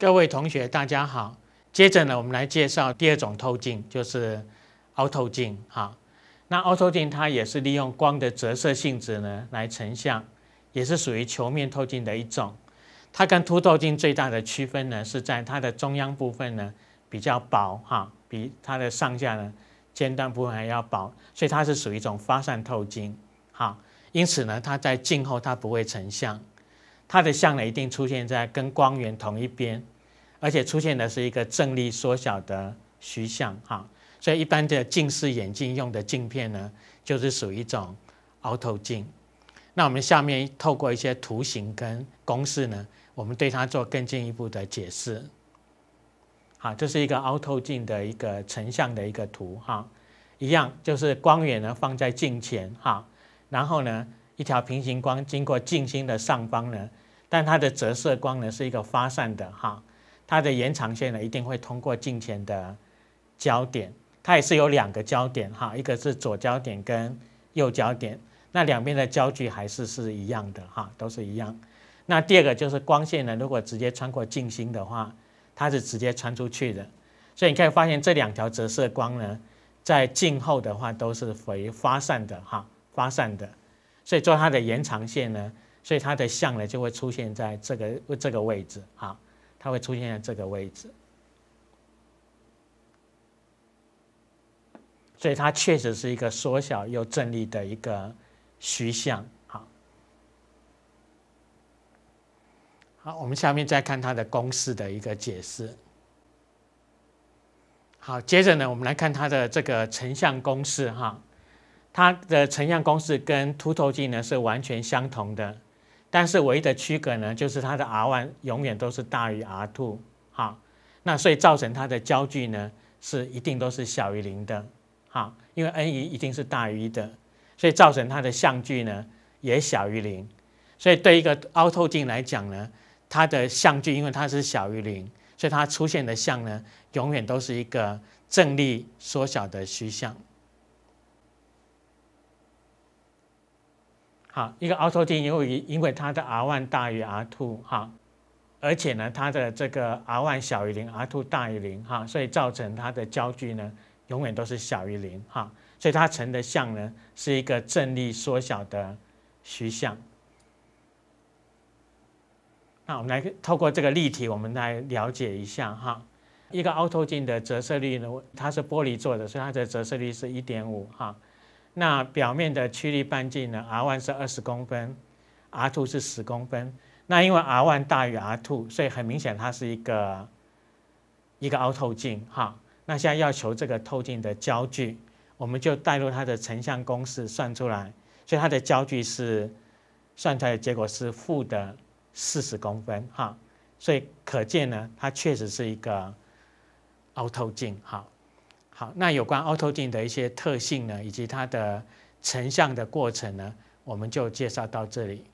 各位同学，大家好。接着呢，我们来介绍第二种透镜，就是凹透镜。哈，那凹透镜它也是利用光的折射性质呢来成像，也是属于球面透镜的一种。它跟凸透镜最大的区分呢是在它的中央部分呢比较薄，哈，比它的上下呢尖端部分还要薄，所以它是属于一种发散透镜。好，因此呢，它在镜后它不会成像。它的像呢，一定出现在跟光源同一边，而且出现的是一个正立缩小的虚像哈。所以一般的近视眼镜用的镜片呢，就是属于一种凹透镜。那我们下面透过一些图形跟公式呢，我们对它做更进一步的解释。好，这是一个凹透镜的一个成像的一个图哈，一样就是光源呢放在镜前哈，然后呢。一条平行光经过镜心的上方呢，但它的折射光呢是一个发散的哈，它的延长线呢一定会通过镜前的焦点，它也是有两个焦点哈，一个是左焦点跟右焦点，那两边的焦距还是是一样的哈，都是一样。那第二个就是光线呢，如果直接穿过镜心的话，它是直接穿出去的，所以你可以发现这两条折射光呢，在镜后的话都是回发散的哈，发散的。所以做它的延长线呢，所以它的像呢就会出现在这个这个位置啊，它会出现在这个位置。所以它确实是一个缩小又正立的一个虚像。好，好，我们下面再看它的公式的一个解释。好，接着呢，我们来看它的这个成像公式哈。它的成像公式跟凸透镜呢是完全相同的，但是唯一的区隔呢就是它的 r one 永远都是大于 r two，哈，那所以造成它的焦距呢是一定都是小于零的哈，因为 n1 一定是大于一的，所以造成它的像距呢也小于零，所以对一个凹透镜来讲呢，它的像距因为它是小于零，所以它出现的像呢永远都是一个正立缩小的虚像。啊，一个凹透镜，因为因为它的 r1 大于 r2 哈，而且呢，它的这个 r1 小于零，r2 大于零哈，所以造成它的焦距呢，永远都是小于零哈，所以它成的像呢，是一个正立缩小的虚像。那我们来透过这个例题，我们来了解一下哈，一个凹透镜的折射率呢，它是玻璃做的，所以它的折射率是一点五哈。那表面的曲率半径呢 r one 是二十公分 r two 是十公分。那因为 r one 大于 r two，所以很明显它是一个一个凹透镜哈。那现在要求这个透镜的焦距，我们就带入它的成像公式算出来。所以它的焦距是算出来的结果是负的四十公分哈。所以可见呢，它确实是一个凹透镜哈。好，那有关凹透镜的一些特性呢，以及它的成像的过程呢，我们就介绍到这里。